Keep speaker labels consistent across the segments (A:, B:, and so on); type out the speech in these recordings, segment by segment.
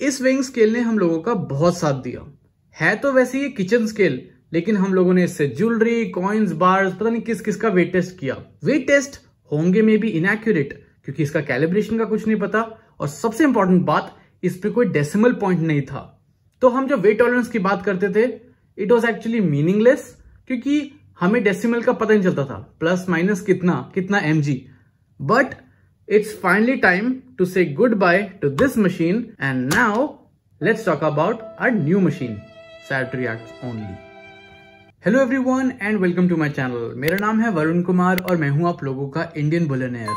A: इस weighing scale ने हम लोगों का बहुत साथ दिया है तो वैसे ये किचन स्केल लेकिन हम लोगों ने इससे ज्वेलरी कॉइन्स बार्स पता नहीं किस किस का वेट टेस्ट किया वेट टेस्ट होंगे में भी इनएक्यूरेट क्योंकि इसका कैलिब्रेशन का कुछ नहीं पता और सबसे इंपॉर्टेंट बात इस पे कोई डेसिमल पॉइंट नहीं था तो हम जो वेट टॉलरेंस की बात करते थे इट वॉज एक्चुअली मीनिंगलेस क्योंकि हमें डेसिमल का पता नहीं चलता था प्लस माइनस कितना कितना M G but it's finally time to say good bye to this machine and now let's talk about a new machine sat act only hello everyone and welcome to my channel मेरा नाम है वरुण कुमार और मैं हूं आप लोगों का Indian बुलनियर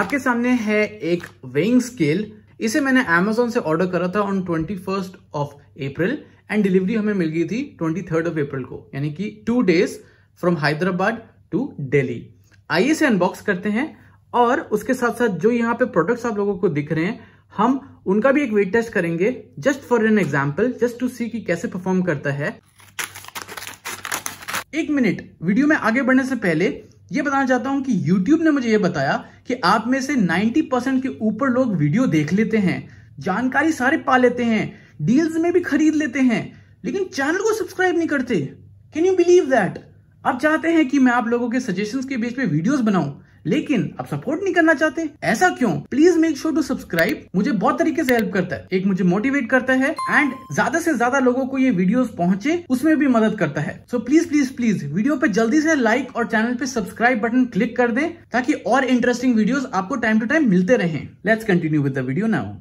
A: आपके सामने है एक वेइंग स्केल इसे मैंने एमेजोन से ऑर्डर करा था on twenty first of April and delivery हमें मिल गई थी ट्वेंटी थर्ड ऑफ अप्रैल को यानी कि two days from Hyderabad to Delhi आइए से अनबॉक्स करते हैं और उसके साथ साथ जो यहाँ पे प्रोडक्ट्स आप लोगों को दिख रहे हैं हम उनका भी एक वेट टेस्ट करेंगे just for an example just to see कि कैसे परफॉर्म करता है एक मिनट वीडियो में आगे बढ़ने से पहले ये बताना चाहता हूं कि YouTube ने मुझे यह बताया कि आप में से 90 परसेंट के ऊपर लोग वीडियो देख लेते हैं जानकारी सारे पा लेते हैं डील्स में भी खरीद लेते हैं लेकिन चैनल को सब्सक्राइब नहीं करते कैन यू बिलीव दैट आप चाहते हैं कि मैं आप लोगों के सजेशंस के बेस पे वीडियोस बनाऊं लेकिन आप सपोर्ट नहीं करना चाहते ऐसा क्यों please make sure to subscribe मुझे बहुत तरीके से हेल्प करता है एक मुझे मोटिवेट करता है एंड ज्यादा से ज्यादा लोगों को ये वीडियोस पहुंचे उसमें भी मदद करता है so please please please video पे जल्दी से लाइक और चैनल पे सब्सक्राइब बटन क्लिक कर दें ताकि और इंटरेस्टिंग वीडियोस आपको टाइम टू टाइम मिलते रहे let's continue with the video now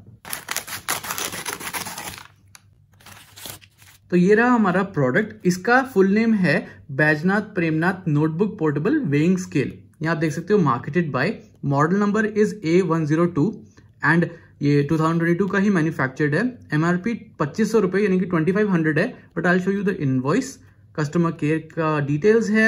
A: तो ये रहा हमारा प्रोडक्ट इसका फुल नेम है Baijnath Premnath notebook portable weighing scale यहाँ आप देख सकते हो marketed by model number is A one zero two and ये टू थाउजेंड ट्वेंटी टू का ही मैन्युफैक्चर्ड है एम आर पी पच्चीस सौ रुपये यानी कि ट्वेंटी फाइव हंड्रेड है but I show you the invoice customer care का डिटेल्स है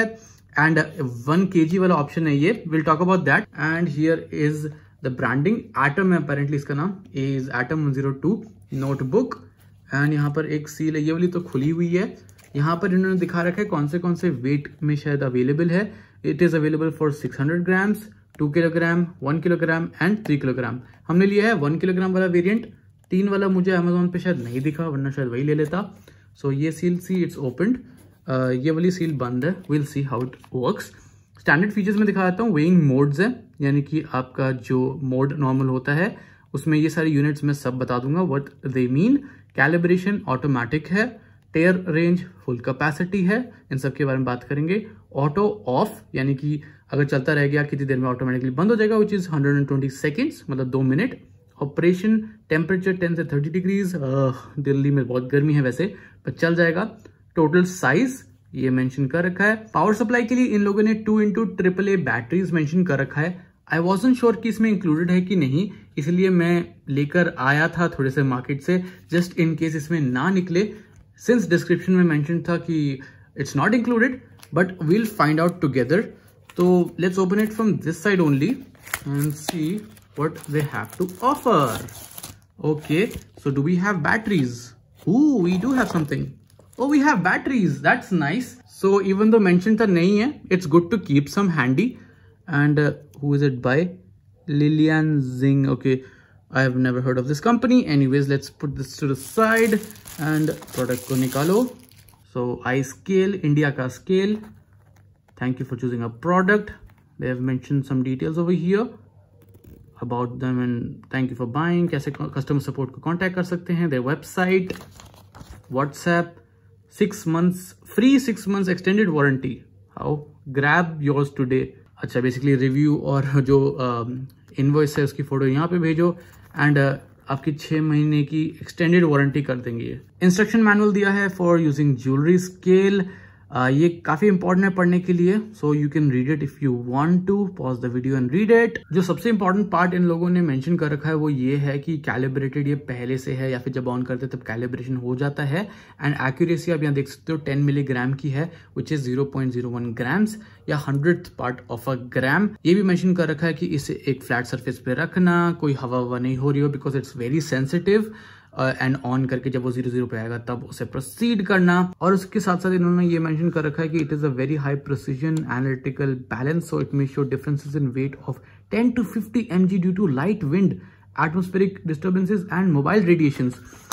A: एंड वन के जी वाला ऑप्शन है ये we'll talk about that and here is the branding Atom है अपेरेंटली इसका नाम A is Atom one zero two notebook and यहाँ पर एक सील है ये वाली तो खुली हुई है यहाँ पर इन्होंने दिखा रखा है कौन से कौन से वेट में शायद अवेलेबल है it is available for 600 grams to kilogram one kilogram and three kilogram हमने लिया है वन किलोग्राम वाला वेरियंट तीन वाला मुझे अमेजोन पर शायद नहीं दिखा वरना शायद वही ले लेता सो so, ये सील सी इट्स ओपनड ये वाली सील बंद है will see how it works standard features में दिखा देता हूँ वेइंग मोड्स है यानी कि आपका जो मोड नॉर्मल होता है उसमें ये सारे यूनिट्स मैं सब बता दूंगा what they mean calibration automatic है टेयर रेंज फुल कैपेसिटी है इन सब के बारे में बात करेंगे ऑटो ऑफ यानी कि अगर चलता रह गया कितनी देर में ऑटोमेटिकली बंद हो जाएगा विच इज़ 120 सेकेंड्स मतलब दो मिनट ऑपरेशन टेम्परेचर 10 से 30 डिग्रीज दिल्ली में बहुत गर्मी है वैसे पर चल जाएगा टोटल साइज ये मेंशन कर रखा है पावर सप्लाई के लिए इन लोगों ने two into triple A batteries mention कर रखा है आई वॉजन श्योर कि इसमें इंक्लूडेड है कि नहीं इसलिए मैं लेकर आया था थोड़े से मार्केट से जस्ट इन केस इसमें ना निकले सिंस डिस्क्रिप्शन में मैंशन था कि it's not included but we'll find out together तो let's open it from this side only and see what they have to offer okay so do we have batteries who we do have something oh we have batteries that's nice so even though mention था नहीं है it's good to keep some handy and who is it by lilian zing okay i have never heard of this company anyways let's put this to the side and product ko nikalo so i scale india ka scale thank you for choosing a product they have mentioned some details over here about them and thank you for buying कैसे customer support को contact कर सकते हैं their website WhatsApp six months free six months extended warranty how grab yours today अच्छा basically review और जो invoice um, है उसकी फ़ोटो यहाँ पे भेजो एंड uh, आपकी छः महीने की एक्सटेंडेड वारंटी कर देंगे इंस्ट्रक्शन मैनुअल दिया है for using jewellery scale Uh, ये काफ़ी इंपॉर्टेंट है पढ़ने के लिए so you can read it if you want to pause the video and read it जो सबसे इंपॉर्टेंट पार्ट इन लोगों ने मेंशन कर रखा है वो ये है कि कैलिब्रेटेड ये पहले से है या फिर जब ऑन करते तब कैलिब्रेशन हो जाता है एंड एक्यूरेसी आप यहाँ देख सकते हो टेन मिलीग्राम की है which is zero point zero one gram या hundred part of a gram ये भी मैंशन कर रखा है कि इसे एक फ्लैट सर्फेस पे रखना कोई हवा हवा नहीं हो रही हो because it's very sensitive and on करके जब वो जीरो जीरो पे आएगा तब उसे प्रोसीड करना और उसके साथ साथ इन्होंने ये मेंशन कर रखा है कि it is a very high precision analytical balance so it may show differences in weight of 10 fifty 50 g due to light wind atmospheric disturbances and mobile radiation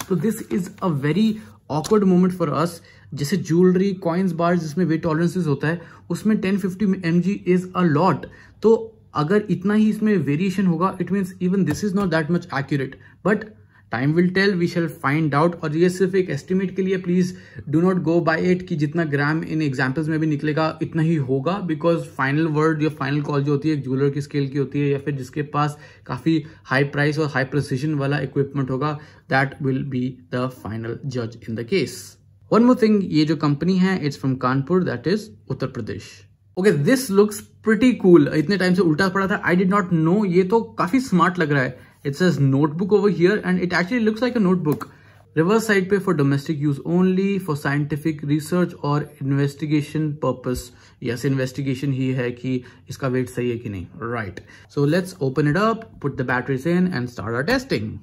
A: तो this is a very awkward moment for us जैसे jewellery coins बार जिसमें wait टॉलरेंसेज होता है उसमें ten fifty m g is a lot तो अगर इतना ही इसमें वेरिएशन होगा it means even this is not that much accurate but time will tell we shall find out और ये सिर्फ एक एस्टिमेट के लिए please do not go by it कि जितना ग्राम इन एग्जाम्पल्स में भी निकलेगा इतना ही होगा बिकॉज फाइनल वर्ड या फाइनल कॉल जो होती है एक ज्वेलर की स्केल की होती है या फिर जिसके पास काफ़ी हाई प्राइस और हाई प्रोसीजन वाला इक्विपमेंट होगा that will be the final जज in the case one more thing ये जो कंपनी है it's from Kanpur that is Uttar Pradesh okay this looks pretty cool इतने टाइम से उल्टा पड़ा था आई डिड नॉट नो ये तो काफ़ी स्मार्ट लग रहा है It says notebook over here and it actually looks like a notebook. Reverse side pay for domestic use only for scientific research or investigation purpose. Yes, investigation hi hai ki iska weight sahi hai ki nahi Right. So let's open it up, put the batteries in and start our testing.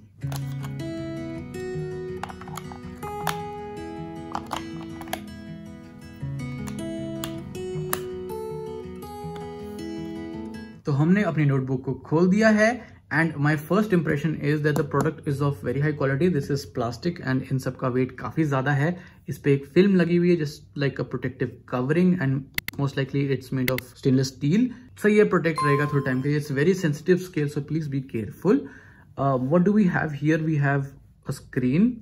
A: तो हमने अपनी notebook को खोल दिया है and my first impression is that the product is of very high quality this is plastic and इन सब का वेट काफ़ी ज़्यादा है इस पर एक फिल्म लगी हुई है just like a protective covering and most likely it's made of stainless steel so ये प्रोटेक्ट रहेगा थोड़े टाइम के लिए it's very sensitive scale so please be careful what do we have here we have a screen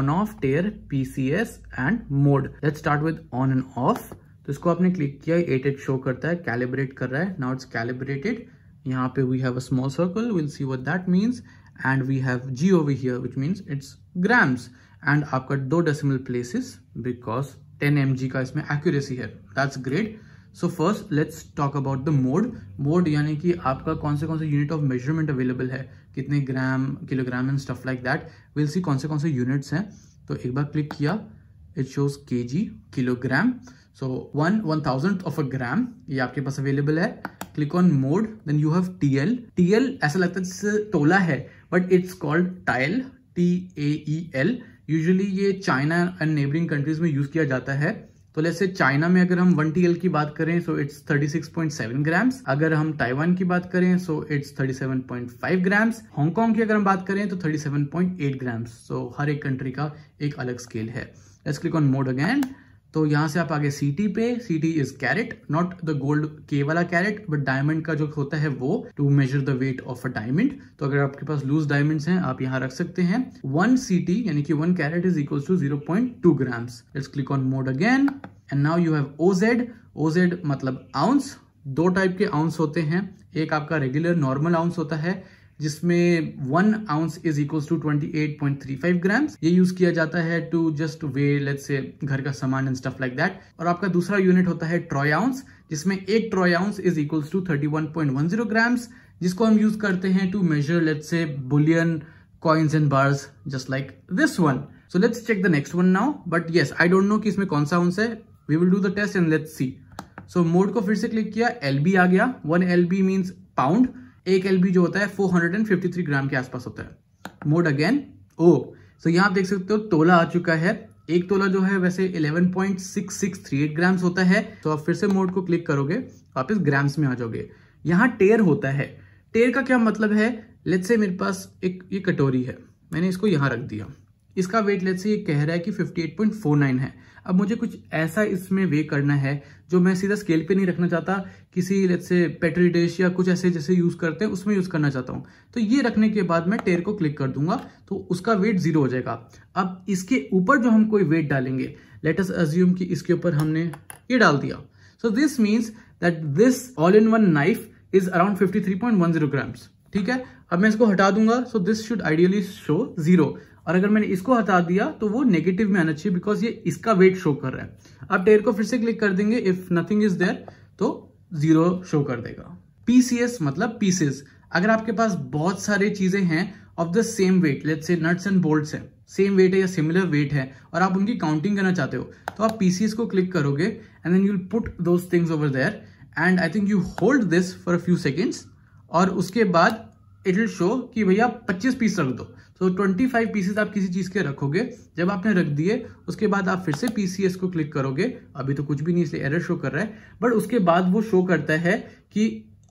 A: on off tare P C S and mode let start with on and off तो इसको आपने click किया eight eight show करता है calibrate कर रहा है now it's calibrated यहाँ पे we have a small circle will see what that means and we have G OV here which means it's grams and आपका दो डेसिमल प्लेसेस बिकॉज 10 mg का इसमें एक्यूरेसी है that's great so first let's talk about the mode mode यानी कि आपका कौन से कौन से यूनिट ऑफ मेजरमेंट अवेलेबल है कितने gram kilogram and stuff like that will see कौन से कौन से यूनिट्स हैं तो एक बार क्लिक किया it shows K G kilogram so one one thousand of a gram ये आपके पास अवेलेबल है click on mode then you have TL TL ऐसा लगता है जैसे टोला है but it's called tael T A E L usually ये चाइना एंड नेबरिंग कंट्रीज में यूज किया जाता है तो जैसे चाइना में अगर हम वन टी की बात करें सो इट्स 36.7 ग्राम्स अगर हम ताइवान की बात करें सो इट्स 37.5 ग्राम्स हांगकांग की अगर हम बात करें तो 37.8 ग्राम्स सो हर एक कंट्री का एक अलग स्केल है let's click on mode again तो यहाँ से आप आगे सी टी पे C T is carat not the gold के वाला कैरेट बट डायमंड का जो होता है वो to measure the weight of a diamond तो अगर आपके पास लूज डायमंड्स हैं आप यहाँ रख सकते हैं वन सी टी यानी कि one carat is equal to zero point two grams let's click on mode again and now you have O Z O Z मतलब आउंस दो टाइप के आउंस होते हैं एक आपका रेगुलर नॉर्मल आउंस होता है जिसमें one ounce is equal to twenty eight point three five gram ये यूज किया जाता है टू जस्ट वे लेट से घर का सामान एंड स्टफ लाइक दैट और आपका दूसरा यूनिट होता है ट्रॉय आउंस जिसमें एक troy ounce is equal to thirty one point one zero grams जिसको हम यूज करते हैं to measure let say bullion coins and bars just like this one so let's check the next one now but ये I don't no कि इसमें कौन सा ounce है we will do the test and let's see so mode को फिर से click किया एल बी आ गया one L B means pound एक एल जो होता है four hundred and fifty three gram के आसपास होता है मोड अगेन ओ सो यहाँ आप देख सकते हो तोला आ चुका है एक तोला जो है वैसे 11.6638 ग्राम्स होता है तो आप फिर से मोड को क्लिक करोगे वापस ग्राम्स में आ जाओगे यहाँ टेर होता है टेर का क्या मतलब है लेट से मेरे पास एक ये कटोरी है मैंने इसको यहाँ रख दिया इसका वेट लेट से ये कह रहा है कि 58.49 है अब मुझे कुछ ऐसा इसमें वे करना है जो मैं सीधा स्केल पे नहीं रखना चाहता किसी लेट से डिश या कुछ ऐसे जैसे यूज़ करते हैं उसमें यूज़ करना चाहता हूँ तो ये रखने के बाद मैं टेर को क्लिक कर दूंगा तो उसका वेट जीरो हो जाएगा अब इसके ऊपर जो हम कोई वेट डालेंगे लेटस अज्यूम कि इसके ऊपर हमने ये डाल दिया so this means that this all in one knife is around fifty three point one zero grams ठीक है अब मैं इसको हटा दूंगा so this should ideally show zero और अगर मैंने इसको हटा दिया तो वो नेगेटिव में आना चाहिए बिकॉज ये इसका वेट शो कर रहा है आप टेयर को फिर से क्लिक कर देंगे इफ नथिंग इज देयर तो जीरो शो कर देगा पीसीएस मतलब पीसेस अगर आपके पास बहुत सारे चीजें हैं of the same weight let say nuts and bolts हैं सेम वेट है या सिमिलर वेट है और आप उनकी काउंटिंग करना चाहते हो तो आप पीसीएस को क्लिक करोगे and then you put those things over there and I think you hold this for a few seconds और उसके बाद इट विल शो कि भैया आप 25 पीस रख दो तो so, 25 पीसेस आप किसी चीज़ के रखोगे जब आपने रख दिए उसके बाद आप फिर से पीसीएस को क्लिक करोगे अभी तो कुछ भी नहीं इसलिए एरर शो कर रहा है बट उसके बाद वो शो करता है कि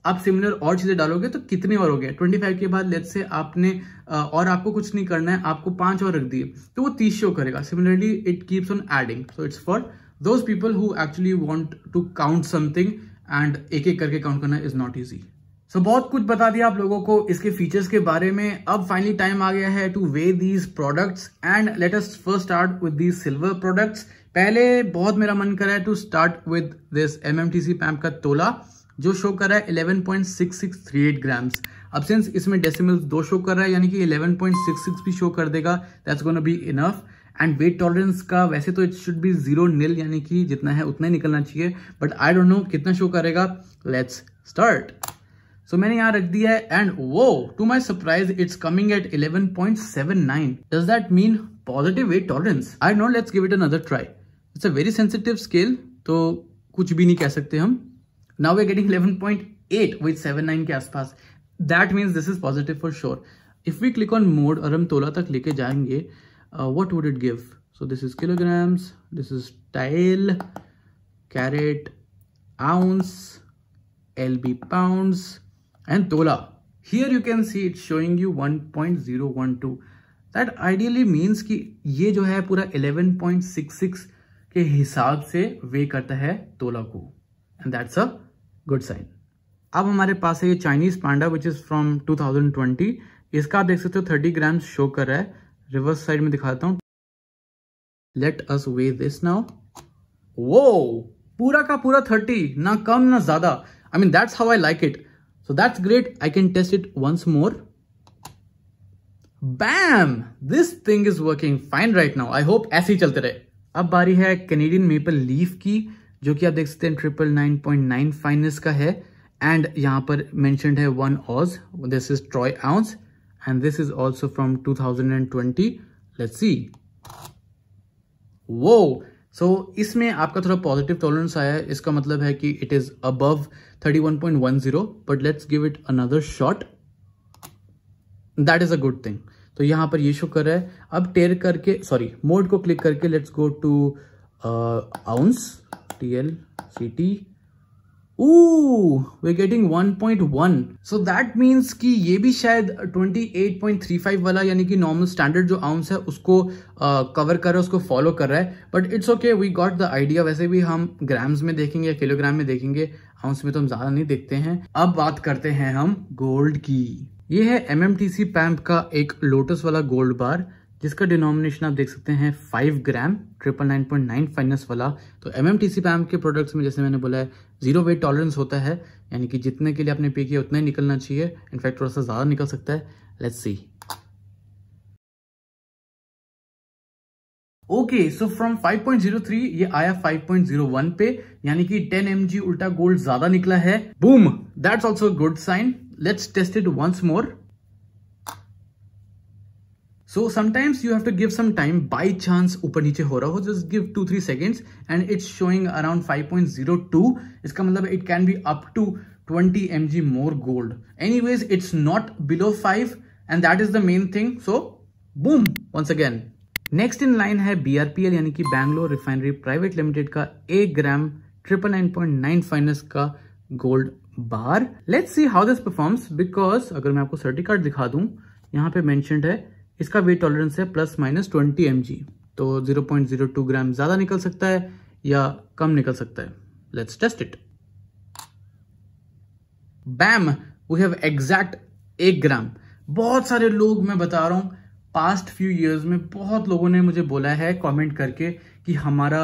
A: आप सिमिलर और चीज़ें डालोगे तो कितने और हो गए 25 के बाद लेट से आपने और आपको कुछ नहीं करना है आपको पांच और रख दिए तो वो तीस शो करेगा similarly it keeps on adding so it's for those people who actually want to count something and एक एक करके काउंट करना is not easy so so, बहुत कुछ बता दिया आप लोगों को इसके फीचर्स के बारे में अब फाइनली टाइम आ गया है to weigh these products and latest first start with these silver products पहले बहुत मेरा मन करा है to start with this M M T C PAMP का तोला जो शो कर रहा है 11.6638 ग्राम्स अब सिंस इसमें डेसिमल दो शो कर रहा है यानी कि 11.66 भी शो कर देगा that's gonna be enough and weight tolerance का वैसे तो it should be zero nil यानी कि जितना है उतना ही निकलना चाहिए बट आई डोंट नो कितना शो करेगा लेट्स स्टार्ट सो मैंने यहाँ रख दिया है एंड वो to my surprise it's coming at eleven point nine does that mean positive weight tolerance I not let's give it another try it's a very sensitive scale तो कुछ भी नहीं कह सकते हम now we getting with seven nine के आसपास that means this is positive for sure if we click on mode और हम तोला तक लेके जाएंगे what would it give so this is kilograms this is tael carat ounce L B pounds and Tola. Here you can see it's showing you 1.012. That ideally means कि ये जो है पूरा 11.66 के हिसाब से वे करता है तोला को and that's a good sign अब हमारे पास है ये Chinese panda which is from 2020 इसका आप देख सकते हो 30 ग्राम्स शो कर रहा है रिवर्स साइड में दिखाता हूँ let us weigh this now वो पूरा का पूरा 30 ना कम ना ज्यादा I mean that's how I like it So that's great. I can test it once more. Bam! This thing is working fine right now. I hope ऐसे ही चलते रहे. अब बारी है Canadian Maple Leaf की, जो कि आप देख सकते हैं triple nine point nine fineness का है. And यहाँ पर mentioned है one oz. This is Troy ounce, and this is also from 2020. Let's see. Whoa! So so, इसमें आपका थोड़ा पॉजिटिव टॉलरेंस आया है इसका मतलब है कि it is above 31.10 but let's give it another shot that is a good thing तो यहां पर ये शो कर रहा है अब टेर करके सॉरी मोड को क्लिक करके let's go to ounce T L C T we getting 1.1 so that means कि ये भी शायद 28.35 वाला यानी कि नॉर्मल स्टैंडर्ड जो आउंस है उसको कवर uh, कर रहा है उसको फॉलो कर रहा है but it's okay we got the idea वैसे भी हम ग्राम्स में देखेंगे या किलोग्राम में देखेंगे आउंस में तो हम ज़्यादा नहीं देखते हैं अब बात करते हैं हम गोल्ड की ये है एम एम टी सी का एक लोटस वाला गोल्ड बार जिसका डिनोमिनेशन आप देख सकते हैं five gram triple nine point nine fineness वाला तो M M T C PAMP के प्रोडक्ट्स में जैसे मैंने बोला है जीरो वेट टॉलरेंस होता है यानी कि जितने के लिए आपने पे किया उतना ही निकलना चाहिए इनफैक्ट थोड़ा सा ज़्यादा निकल सकता है let's see okay so from 5.03 ये आया 5.01 पे यानी कि 10 एम उल्टा गोल्ड ज्यादा निकला है boom that's also good sign let's test it once more so sometimes you have to give some time by chance ऊपर नीचे हो रहा हो just give two three seconds and it's showing around five point zero two इसका मतलब it can be up to twenty M G more gold any ways it's not below five and that is the main thing so boom once again next in line है B R P L यानी कि Bangalore refinery private limited का एक gram triple nine point nine fineness का gold bar let's see how this performs because अगर मैं आपको certificate दिखा दूं यहां पे मेंशनड है इसका वेट टॉलरेंस है प्लस माइनस ट्वेंटी एम तो जीरो पॉइंट ग्राम ज़्यादा निकल सकता है या कम निकल सकता है let's test it bam we have exact एक ग्राम बहुत सारे लोग मैं बता रहा हूं पास्ट फ्यू ईयर्स में बहुत लोगों ने मुझे बोला है कमेंट करके कि हमारा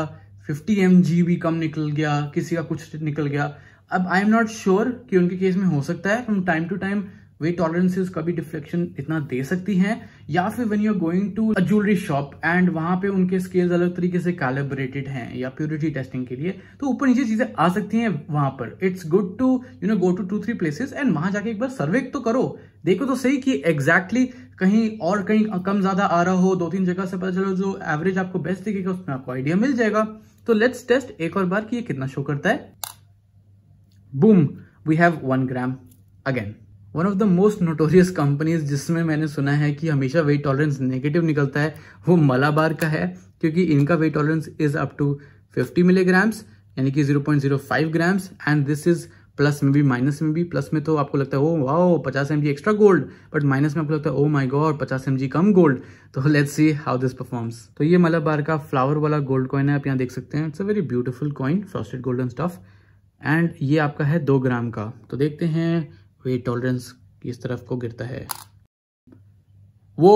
A: 50 एम भी कम निकल गया किसी का कुछ निकल गया अब आई एम नॉट श्योर कि उनके केस में हो सकता है फ्रॉम टाइम टू टाइम वे टॉलरेंसेस कभी डिफ्लेक्शन इतना दे सकती हैं या फिर when you are going to a jewellery shop and वहां पे उनके स्केल्स अलग तरीके से कैलिब्रेटेड हैं या प्योरिटी टेस्टिंग के लिए तो ऊपर नीचे चीजें आ सकती हैं वहां पर it's good to you know go to two three places and वहां जाके एक बार सर्वे तो करो देखो तो सही कि एग्जैक्टली exactly कहीं और कहीं कम ज्यादा आ रहा हो दो तीन जगह से पता चलो जो एवरेज आपको बेस्ट दिखेगा उसमें आपको आइडिया मिल जाएगा तो लेट्स टेस्ट एक और बार कि ये कितना शो करता है boom we have one gram again one of the most notorious companies जिसमें मैंने सुना है कि हमेशा वेट टॉलरेंस नेगेटिव निकलता है वो मलाबार का है क्योंकि इनका weight tolerance is up to 50 milligrams यानी कि 0.05 grams and this is plus में भी माइनस में भी प्लस में तो आपको लगता है ओ oh, वाओ पचास M extra gold but minus में आपको लगता है ओ माई गॉड पचास एम कम गोल्ड तो let's see how this performs तो ये मलाबार का फ्लावर वाला गोल्ड कॉइन है आप यहाँ देख सकते हैं it's a very beautiful coin frosted golden stuff and ये आपका है दो ग्राम का तो देखते हैं वेट टॉलरेंस इस तरफ को गिरता है वो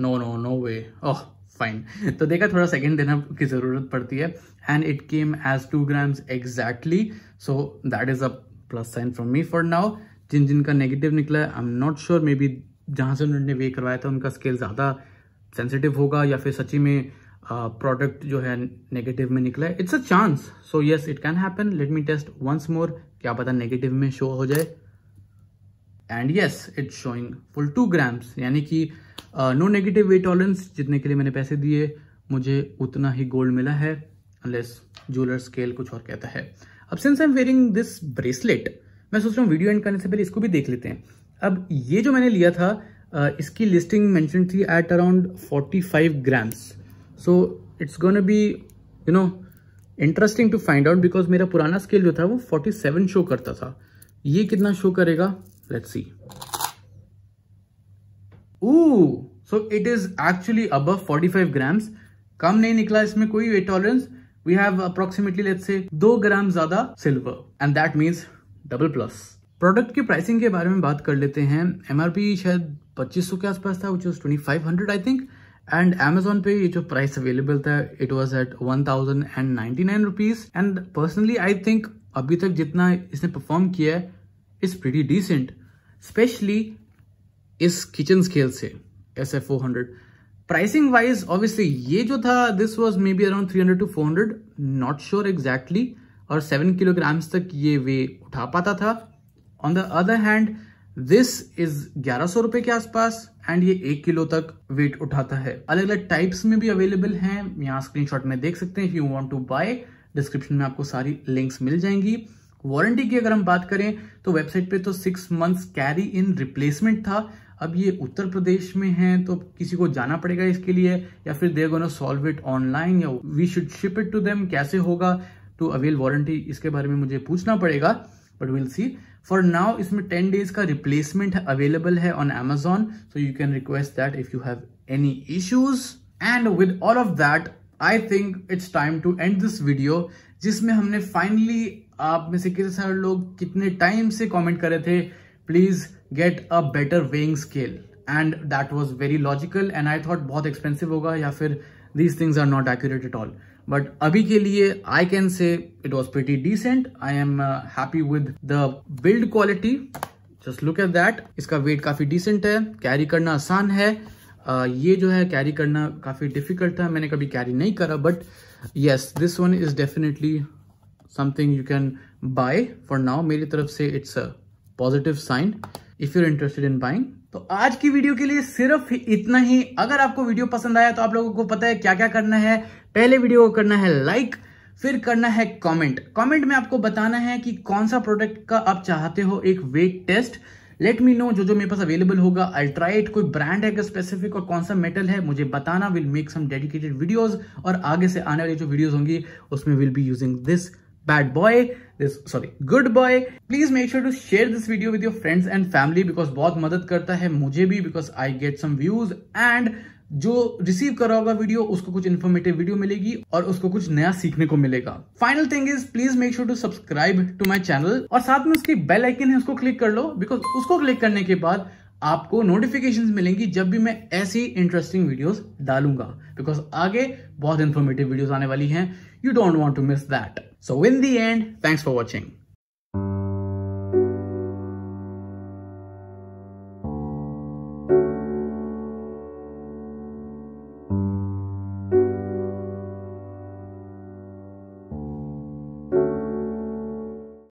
A: no no no way oh fine तो देखा थोड़ा सेकेंड देना की ज़रूरत पड़ती है and it came as two grams exactly so that is a plus sign from me for now जिन जिनका नेगेटिव निकला I am not sure maybe जहां से उन्होंने वे करवाया था उनका स्केल ज़्यादा सेंसिटिव होगा या फिर सची में प्रोडक्ट uh, जो है नेगेटिव में निकला है it's a chance so yes it can happen let me test once more क्या पता नेगेटिव में शो हो जाए and yes it's showing full two grams यानी कि नो नेगेटिव वेट टॉलरेंस जितने के लिए मैंने पैसे दिए मुझे उतना ही गोल्ड मिला है अनलेस ज्वेलर स्केल कुछ और कहता है अब since I am wearing this bracelet मैं सोच रहा हूँ वीडियो एंड करने से पहले इसको भी देख लेते हैं अब ये जो मैंने लिया था uh, इसकी लिस्टिंग मैंशन थी at around forty five grams so it's gonna be you know interesting to find out because मेरा पुराना स्केल जो था वो फोर्टी सेवन शो करता था ये कितना शो करेगा Let's see. Ooh, so it is actually above 45 grams. कम nahi nikla isme koi weight tolerance we have approximately let's say 2 grams zyada silver and that means double plus product की pricing के बारे में बात कर लेते हैं एम आर पी शायद पच्चीस सौ के आसपास था which was twenty five hundred I think and Amazon पे ये जो प्राइस अवेलेबल था it was at one thousand and ninety nine rupees and personally I think अभी तक जितना इसने परफॉर्म किया है इज प्रीटी डिसेंट स्पेशली इस किचन स्केल से S F hundred pricing wise obviously ये जो था this was maybe around 300 to four hundred not sure exactly और 7 किलोग्राम्स तक ये वे उठा पाता था on the other hand this is ग्यारह सौ रुपए के आसपास एंड ये एक किलो तक वेट उठाता है अलग अलग टाइप्स में भी अवेलेबल हैं यहाँ स्क्रीनशॉट में देख सकते हैं if you want to buy description में आपको सारी लिंक्स मिल जाएंगी वारंटी की अगर हम बात करें तो वेबसाइट पे तो six months carry in replacement था अब ये उत्तर प्रदेश में है तो किसी को जाना पड़ेगा इसके लिए या फिर there gonna solve it online या we should ship it to them कैसे होगा टू अवेल वारंटी इसके बारे में मुझे पूछना पड़ेगा but will see for now इसमें टेन डेज का रिप्लेसमेंट अवेलेबल है on Amazon so you can request that if you have any issues and with all of that I think it's time to end this video जिसमें हमने finally आप में से कितने सारे लोग कितने टाइम से कमेंट कर रहे थे please get a better weighing scale and that was very logical and I thought बहुत एक्सपेंसिव होगा या फिर these things are not accurate at all but अभी के लिए I can say it was pretty decent I am happy with the build quality just look at that इसका weight काफी decent है कैरी करना आसान है uh, ये जो है कैरी करना काफी डिफिकल्ट था मैंने कभी कैरी नहीं करा but yes this one is definitely something you can buy for now मेरी तरफ से it's a positive sign if you're interested in buying तो आज की वीडियो के लिए सिर्फ इतना ही अगर आपको वीडियो पसंद आया तो आप लोगों को पता है क्या क्या करना है पहले वीडियो को करना है लाइक फिर करना है कमेंट कमेंट में आपको बताना है कि कौन सा प्रोडक्ट का आप चाहते हो एक weight test let me know जो जो मेरे पास अवेलेबल होगा अल्ट्राइट कोई ब्रांड है स्पेसिफिक और कौन सा मेटल है मुझे बताना will make some dedicated videos और आगे से आने वाली जो वीडियोज होंगी उसमें will be using this bad boy this sorry good boy please make sure to share this video with your friends and family because बहुत मदद करता है मुझे भी because I get some views and जो रिसीव कर रहा होगा वीडियो उसको कुछ इन्फॉर्मेटिव वीडियो मिलेगी और उसको कुछ नया सीखने को मिलेगा final thing is please make sure to subscribe to my channel और साथ में उसकी बेल आइकन है उसको क्लिक कर लो बिकॉज उसको क्लिक करने के बाद आपको नोटिफिकेशन मिलेंगी जब भी मैं ऐसी इंटरेस्टिंग वीडियोस डालूंगा बिकॉज आगे बहुत इंफॉर्मेटिव वीडियो आने वाली हैं you don't want to miss that so in the end thanks for watching